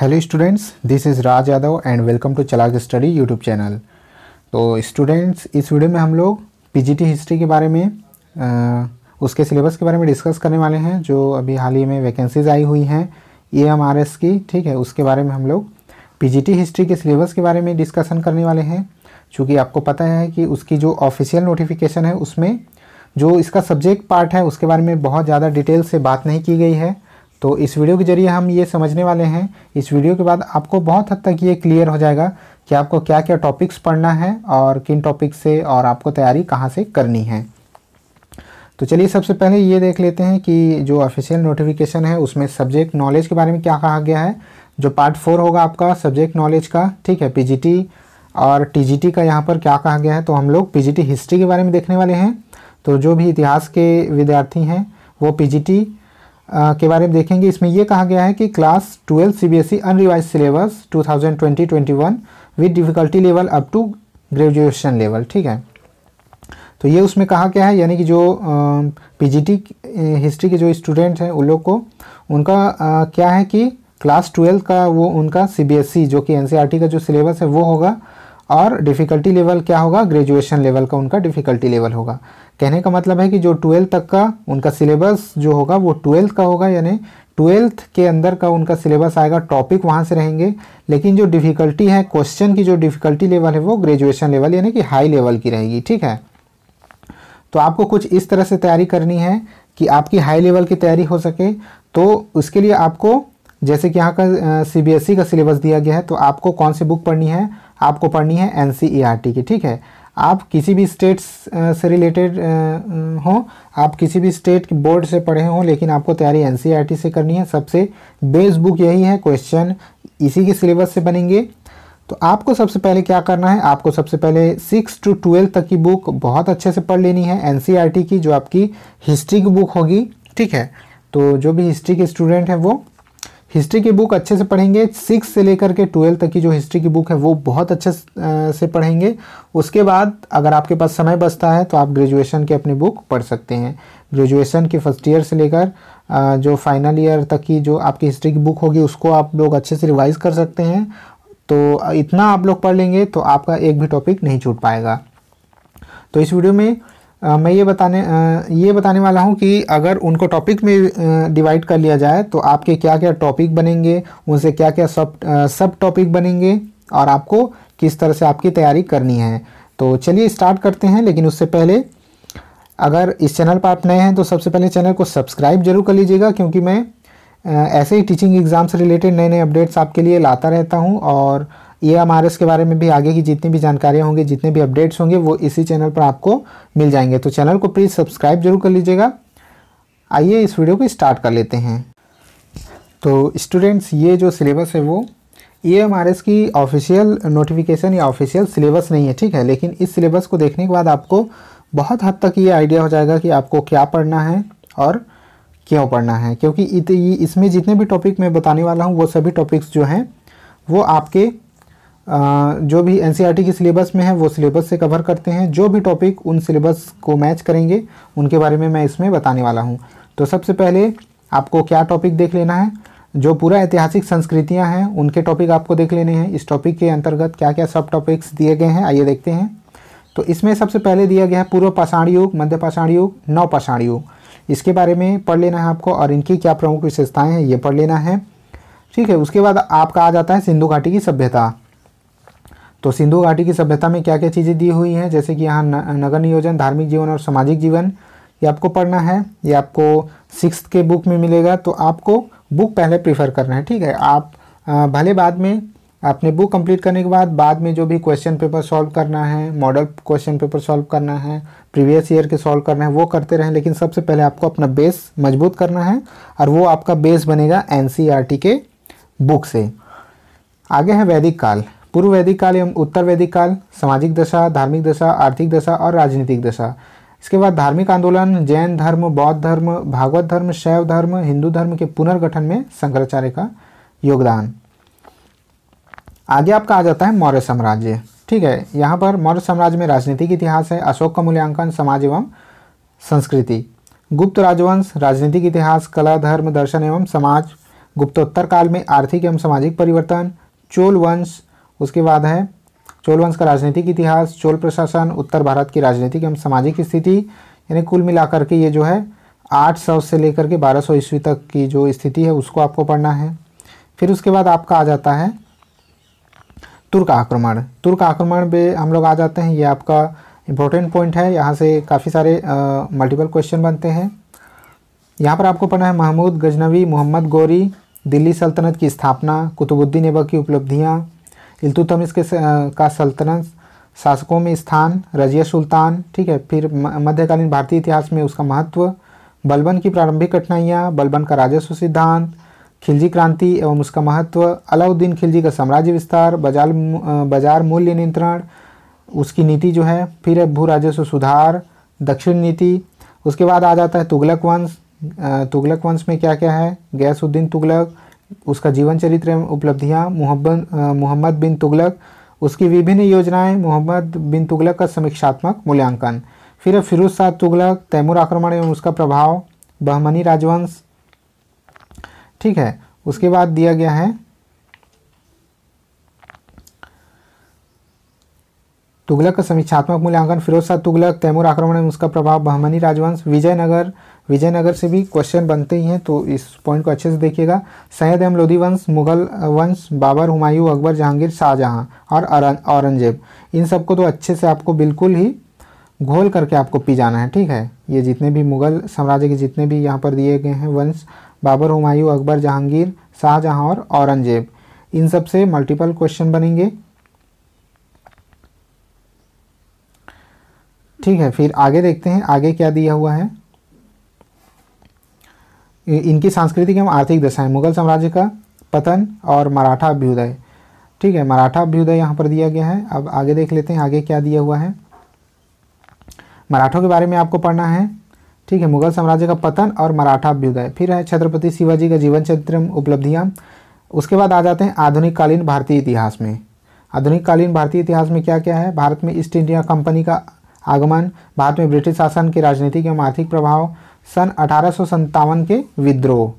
hello students this is Raj Yadav and welcome to Chalak study YouTube channel तो students इस video में हम लोग पीजीटी हिस्ट्री के बारे में आ, उसके सिलेबस के बारे में डिस्कस करने वाले हैं जो अभी हाल ही में वैकेंसीज आई हुई हैं ए एम आर एस की ठीक है उसके बारे में हम लोग पीजीटी हिस्ट्री के सिलेबस के बारे में डिस्कसन करने वाले हैं चूँकि आपको पता है कि उसकी जो ऑफिशियल नोटिफिकेशन है उसमें जो इसका सब्जेक्ट पार्ट है उसके बारे में बहुत ज़्यादा डिटेल से बात नहीं की गई है तो इस वीडियो के जरिए हम ये समझने वाले हैं इस वीडियो के बाद आपको बहुत हद तक ये क्लियर हो जाएगा कि आपको क्या क्या टॉपिक्स पढ़ना है और किन टॉपिक से और आपको तैयारी कहाँ से करनी है तो चलिए सबसे पहले ये देख लेते हैं कि जो ऑफिशियल नोटिफिकेशन है उसमें सब्जेक्ट नॉलेज के बारे में क्या कहा गया है जो पार्ट फोर होगा आपका सब्जेक्ट नॉलेज का ठीक है पी और टी का यहाँ पर क्या कहा गया है तो हम लोग पी हिस्ट्री के बारे में देखने वाले हैं तो जो भी इतिहास के विद्यार्थी हैं वो पी के बारे में देखेंगे इसमें यह कहा गया है कि class twelve C B S E unrevised syllabus two thousand twenty twenty one with difficulty level up to graduation level ठीक है तो ये उसमें कहा गया है यानी कि जो पीजीटी हिस्ट्री के जो स्टूडेंट हैं उन लोग को उनका आ, क्या है कि क्लास ट्वेल्व का वो उनका सीबीएसई e, जो कि एनसीईआरटी e का जो सिलेबस है वो होगा और डिफ़िकल्टी लेवल क्या होगा ग्रेजुएशन लेवल का उनका डिफ़िकल्टी लेवल होगा कहने का मतलब है कि जो ट्वेल्थ तक का उनका सिलेबस जो होगा वो ट्वेल्थ का होगा यानी ट्वेल्थ के अंदर का उनका सिलेबस आएगा टॉपिक वहाँ से रहेंगे लेकिन जो डिफ़िकल्टी है क्वेश्चन की जो डिफ़िकल्टी लेवल है वो ग्रेजुएशन लेवल यानी कि हाई लेवल की रहेगी ठीक है तो आपको कुछ इस तरह से तैयारी करनी है कि आपकी हाई लेवल की तैयारी हो सके तो उसके लिए आपको जैसे कि यहाँ का सी बी एस ई का सिलेबस दिया गया है तो आपको कौन सी बुक पढ़नी है आपको पढ़नी है एन e की ठीक है आप किसी भी स्टेट से रिलेटेड हो आप किसी भी स्टेट बोर्ड से पढ़े हों लेकिन आपको तैयारी एन e से करनी है सबसे बेस बुक यही है क्वेश्चन इसी के सिलेबस से बनेंगे तो आपको सबसे पहले क्या करना है आपको सबसे पहले सिक्स टू ट्वेल्व तक की बुक बहुत अच्छे से पढ़ लेनी है एन e की जो आपकी हिस्ट्री की बुक होगी ठीक है तो जो भी हिस्ट्री के स्टूडेंट हैं वो हिस्ट्री की बुक अच्छे से पढ़ेंगे सिक्स से लेकर के ट्वेल्थ तक की जो हिस्ट्री की बुक है वो बहुत अच्छे से पढ़ेंगे उसके बाद अगर आपके पास समय बचता है तो आप ग्रेजुएशन की अपनी बुक पढ़ सकते हैं ग्रेजुएशन के फर्स्ट ईयर से लेकर जो फाइनल ईयर तक की जो आपकी हिस्ट्री की बुक होगी उसको आप लोग अच्छे से रिवाइज़ कर सकते हैं तो इतना आप लोग पढ़ लेंगे तो आपका एक भी टॉपिक नहीं छूट पाएगा तो इस वीडियो में आ, मैं ये बताने आ, ये बताने वाला हूँ कि अगर उनको टॉपिक में डिवाइड कर लिया जाए तो आपके क्या क्या टॉपिक बनेंगे उनसे क्या क्या सब सब टॉपिक बनेंगे और आपको किस तरह से आपकी तैयारी करनी है तो चलिए स्टार्ट करते हैं लेकिन उससे पहले अगर इस चैनल पर आप नए हैं तो सबसे पहले चैनल को सब्सक्राइब जरूर कर लीजिएगा क्योंकि मैं ऐसे ही टीचिंग एग्ज़ाम से रिलेटेड नए नए अपडेट्स आपके लिए लाता रहता हूँ और ये हमारे के बारे में भी आगे की जितनी भी जानकारियाँ होंगी जितने भी अपडेट्स होंगे वो इसी चैनल पर आपको मिल जाएंगे तो चैनल को प्लीज़ सब्सक्राइब जरूर कर लीजिएगा आइए इस वीडियो को स्टार्ट कर लेते हैं तो स्टूडेंट्स ये जो सिलेबस है वो ई एम आर एस की ऑफिशियल नोटिफिकेशन या ऑफिशियल सिलेबस नहीं है ठीक है लेकिन इस सिलेबस को देखने के बाद आपको बहुत हद तक ये आइडिया हो जाएगा कि आपको क्या पढ़ना है और क्यों पढ़ना है क्योंकि इसमें जितने भी टॉपिक मैं बताने वाला हूँ वो सभी टॉपिक्स जो हैं वो आपके जो भी एन के सिलेबस में है वो सिलेबस से कवर करते हैं जो भी टॉपिक उन सिलेबस को मैच करेंगे उनके बारे में मैं इसमें बताने वाला हूँ तो सबसे पहले आपको क्या टॉपिक देख लेना है जो पूरा ऐतिहासिक संस्कृतियाँ हैं उनके टॉपिक आपको देख लेने हैं इस टॉपिक के अंतर्गत क्या क्या सब टॉपिक्स दिए गए हैं आइए देखते हैं तो इसमें सबसे पहले दिया गया है पूर्व पाषाण युग मध्य पाषाण युग नव पाषाण युग इसके बारे में पढ़ लेना है आपको और इनकी क्या प्रमुख विशेषताएँ हैं ये पढ़ लेना है ठीक है उसके बाद आपका आ जाता है सिंधु घाटी की सभ्यता तो सिंधु घाटी की सभ्यता में क्या क्या चीज़ें दी हुई हैं जैसे कि यहाँ नगर नियोजन धार्मिक जीवन और सामाजिक जीवन ये आपको पढ़ना है ये आपको सिक्स के बुक में मिलेगा तो आपको बुक पहले प्रीफर करना है ठीक है आप भले बाद में आपने बुक कंप्लीट करने के बाद बाद में जो भी क्वेश्चन पेपर सॉल्व करना है मॉडल क्वेश्चन पेपर सॉल्व करना है प्रीवियस ईयर के सॉल्व करना है वो करते रहें लेकिन सबसे पहले आपको अपना बेस मजबूत करना है और वो आपका बेस बनेगा एन e के बुक से आगे है वैदिक काल पूर्व वैदिक काल एवं उत्तर वैदिक काल सामाजिक दशा धार्मिक दशा आर्थिक दशा और राजनीतिक दशा इसके बाद धार्मिक आंदोलन जैन धर्म बौद्ध धर्म भागवत धर्म शैव धर्म हिंदू धर्म के पुनर्गठन में शंकराचार्य का योगदान आगे आपका आ जाता है मौर्य साम्राज्य ठीक है यहाँ पर मौर्य साम्राज्य में राजनीतिक इतिहास है अशोक का मूल्यांकन समाज एवं संस्कृति गुप्त राजवंश राजनीतिक इतिहास कला धर्म दर्शन एवं समाज गुप्तोत्तर काल में आर्थिक एवं सामाजिक परिवर्तन चोल वंश उसके बाद है चोल वंश का राजनीतिक इतिहास चोल प्रशासन उत्तर भारत की राजनीतिक एवं सामाजिक स्थिति यानी कुल मिलाकर के ये जो है 800 से लेकर के 1200 सौ ईस्वी तक की जो स्थिति है उसको आपको पढ़ना है फिर उसके बाद आपका आ जाता है तुर्क आक्रमण तुर्क आक्रमण पे हम लोग आ जाते हैं ये आपका इम्पोर्टेंट पॉइंट है यहाँ से काफ़ी सारे मल्टीपल क्वेश्चन बनते हैं यहाँ पर आपको पढ़ना है महमूद गजनवी मोहम्मद गौरी दिल्ली सल्तनत की स्थापना कुतुबुद्दीन एबक की उपलब्धियाँ इल्तुतमिश के का सल्तनत शासकों में स्थान रजिया सुल्तान ठीक है फिर मध्यकालीन भारतीय इतिहास में उसका महत्व बलबन की प्रारंभिक कठिनाइयाँ बलबन का राजस्व सिद्धांत खिलजी क्रांति एवं उसका महत्व अलाउद्दीन खिलजी का साम्राज्य विस्तार बाजार बाजार मूल्य नियंत्रण उसकी नीति जो है फिर है भू राजस्व सुधार दक्षिण नीति उसके बाद आ जाता है तुगलक वंश तुगलक वंश में क्या क्या है गैसुद्दीन तुगलक उसका जीवन चरित्र एवं उपलब्धियाँ मोहम्मद बिन तुगलक उसकी विभिन्न योजनाएं मोहम्मद बिन तुगलक का समीक्षात्मक मूल्यांकन फिर फिरोज शाह तुगलक तैमूर आक्रमण एवं उसका प्रभाव बहमनी राजवंश ठीक है उसके बाद दिया गया है तुगलक का समीक्षात्मक मूल्यांकन फिरोज शाह तुगलक तैमूर आक्रमण में उसका प्रभाव बहमनी राजवंश विजयनगर विजयनगर से भी क्वेश्चन बनते ही हैं तो इस पॉइंट को अच्छे से देखिएगा सैयद एम लोधी वंश मुगल वंश बाबर हुमायूं अकबर जहांगीर शाहजहाँ और औरंगजेब इन सबको तो अच्छे से आपको बिल्कुल ही घोल करके आपको पी जाना है ठीक है ये जितने भी मुगल साम्राज्य के जितने भी यहाँ पर दिए गए हैं वंश बाबर हुमायूं अकबर जहांगीर शाहजहाँ और औरंगजेब इन सबसे मल्टीपल क्वेश्चन बनेंगे ठीक है फिर आगे देखते हैं आगे क्या दिया हुआ है इनकी सांस्कृतिक एवं आर्थिक दशाएं मुगल साम्राज्य का पतन और मराठा अभ्युदय ठीक है मराठा अभ्युदय यहाँ पर दिया गया है अब आगे देख लेते हैं आगे क्या दिया हुआ है मराठों के बारे में आपको पढ़ना है ठीक है मुगल साम्राज्य का पतन और मराठा अभ्युदय फिर है छत्रपति शिवाजी का जीवन चरित्र उपलब्धियाँ उसके बाद आ जाते हैं आधुनिक कालीन भारतीय इतिहास में आधुनिक कालीन भारतीय इतिहास में क्या क्या है भारत में ईस्ट इंडिया कंपनी का आगमन भारत में ब्रिटिश शासन के राजनीतिक एवं आर्थिक प्रभाव सन अठारह के विद्रोह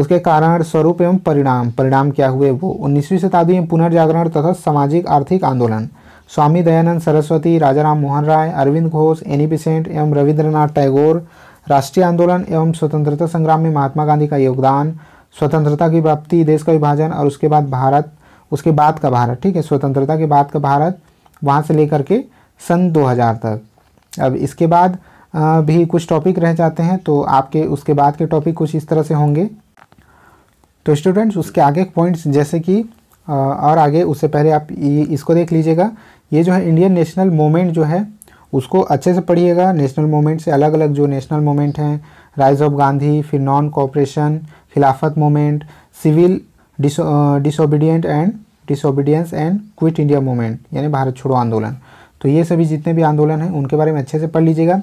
उसके कारण स्वरूप एवं परिणाम परिणाम क्या हुए वो उन्नीसवीं शताब्दी में पुनर्जागरण तथा सामाजिक आर्थिक आंदोलन स्वामी दयानंद सरस्वती राजाराम मोहन राय अरविंद घोष एनी बिसेंट एवं रविंद्रनाथ टैगोर राष्ट्रीय आंदोलन एवं स्वतंत्रता संग्राम में महात्मा गांधी का योगदान स्वतंत्रता की प्राप्ति देश का विभाजन और उसके बाद भारत उसके बाद का भारत ठीक है स्वतंत्रता के बाद का भारत वहाँ से लेकर के सन 2000 तक अब इसके बाद भी कुछ टॉपिक रह जाते हैं तो आपके उसके बाद के टॉपिक कुछ इस तरह से होंगे तो स्टूडेंट्स उसके आगे पॉइंट्स जैसे कि और आगे उससे पहले आप इसको देख लीजिएगा ये जो है इंडियन नेशनल मोमेंट जो है उसको अच्छे से पढ़िएगा नेशनल मोमेंट से अलग अलग जो नेशनल मोमेंट हैं राइज ऑफ गांधी फिर non cooperation Khilafat movement civil disobedient and disobedience and quit India movement यानी भारत छोड़ो आंदोलन तो ये सभी जितने भी आंदोलन हैं उनके बारे में अच्छे से पढ़ लीजिएगा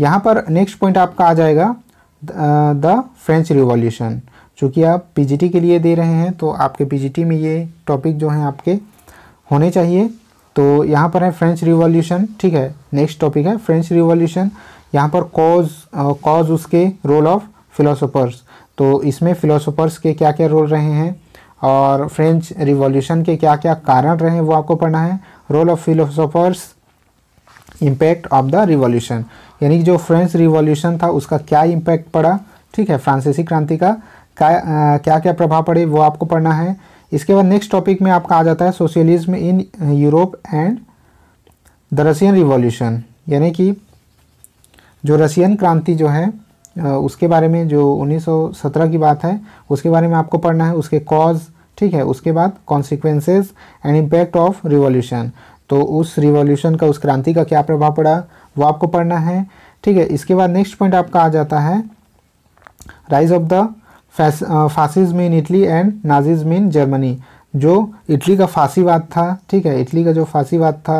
यहाँ पर नेक्स्ट पॉइंट आपका आ जाएगा द फ्रेंच रिवॉल्यूशन चूँकि आप पी के लिए दे रहे हैं तो आपके पी में ये टॉपिक जो हैं आपके होने चाहिए तो यहाँ पर है फ्रेंच रिवॉल्यूशन ठीक है नेक्स्ट टॉपिक है फ्रेंच रिवॉल्यूशन यहाँ पर कॉज कॉज उसके रोल ऑफ फिलोसोफर्स तो इसमें फिलोसोफर्स के क्या क्या रोल रहे हैं और फ्रेंच रिवॉल्यूशन के क्या क्या कारण रहे हैं वो आपको पढ़ना है role of philosophers impact of the revolution यानी कि जो फ्रेंच रिवॉल्यूशन था उसका क्या इम्पैक्ट पड़ा ठीक है फ्रांसीसी क्रांति का क्या आ, क्या क्या प्रभाव पड़े वो आपको पढ़ना है इसके बाद नेक्स्ट टॉपिक में आपका आ जाता है socialism in Europe and the Russian revolution यानी कि जो रसियन क्रांति जो है उसके बारे में जो 1917 की बात है उसके बारे में आपको पढ़ना है उसके कॉज ठीक है उसके बाद consequences and impact of revolution तो उस रिवॉल्यूशन का उस क्रांति का क्या प्रभाव पड़ा वो आपको पढ़ना है ठीक है इसके बाद नेक्स्ट पॉइंट आपका आ जाता है rise of the fascism Italy and Nazism Germany जो इटली का फांसीवाद था ठीक है इटली का जो फांसीवाद था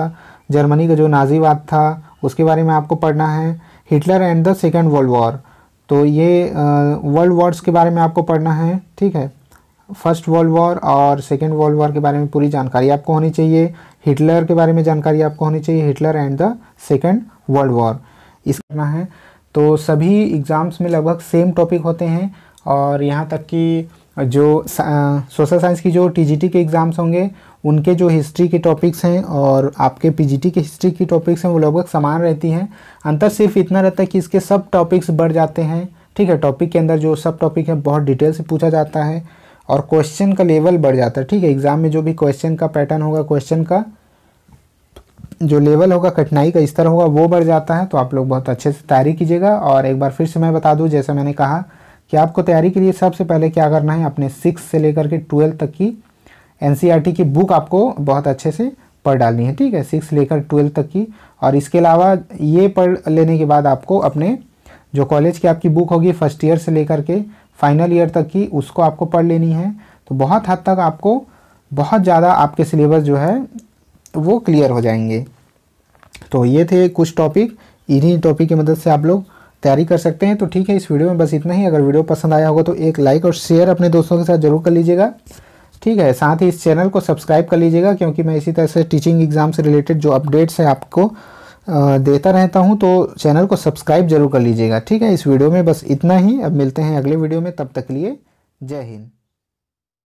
जर्मनी का जो नाजीवाद था उसके बारे में आपको पढ़ना है Hitler and the second world war तो ये वर्ल्ड वॉर्स के बारे में आपको पढ़ना है ठीक है फर्स्ट वर्ल्ड वॉर और सेकेंड वर्ल्ड वॉर के बारे में पूरी जानकारी आपको होनी चाहिए हिटलर के बारे में जानकारी आपको होनी चाहिए Hitler and the second world war इस करना है तो सभी एग्ज़ाम्स में लगभग सेम टॉपिक होते हैं और यहाँ तक कि जो सोशल साइंस की जो टीजीटी के एग्ज़ाम्स होंगे उनके जो हिस्ट्री के टॉपिक्स हैं और आपके पीजीटी के हिस्ट्री की टॉपिक्स हैं वो लगभग समान रहती हैं अंतर सिर्फ इतना रहता है कि इसके सब टॉपिक्स बढ़ जाते हैं ठीक है टॉपिक के अंदर जो सब टॉपिक है बहुत डिटेल से पूछा जाता है और क्वेश्चन का लेवल बढ़ जाता है ठीक है एग्ज़ाम में जो भी क्वेश्चन का पैटर्न होगा क्वेश्चन का जो लेवल होगा कठिनाई का स्तर होगा वो बढ़ जाता है तो आप लोग बहुत अच्छे से तैयारी कीजिएगा और एक बार फिर से मैं बता दूँ जैसे मैंने कहा कि आपको तैयारी के लिए सबसे पहले क्या करना है अपने सिक्स से लेकर के ट्वेल्थ तक की एन e की बुक आपको बहुत अच्छे से पढ़ डालनी है ठीक है सिक्स लेकर ट्वेल्थ तक की और इसके अलावा ये पढ़ लेने के बाद आपको अपने जो कॉलेज की आपकी बुक होगी फर्स्ट ईयर से लेकर के फाइनल ईयर तक की उसको आपको पढ़ लेनी है तो बहुत हद तक आपको बहुत ज़्यादा आपके सिलेबस जो है वो क्लियर हो जाएंगे तो ये थे कुछ टॉपिक इन्हीं टॉपिक की मदद से आप लोग तैयारी कर सकते हैं तो ठीक है इस वीडियो में बस इतना ही अगर वीडियो पसंद आया होगा तो एक लाइक और शेयर अपने दोस्तों के साथ जरूर कर लीजिएगा ठीक है साथ ही इस चैनल को सब्सक्राइब कर लीजिएगा क्योंकि मैं इसी तरह से टीचिंग एग्ज़ाम से रिलेटेड जो अपडेट्स हैं आपको देता रहता हूँ तो चैनल को सब्सक्राइब जरूर कर लीजिएगा ठीक है इस वीडियो में बस इतना ही अब मिलते हैं अगले वीडियो में तब तक लिए जय हिंद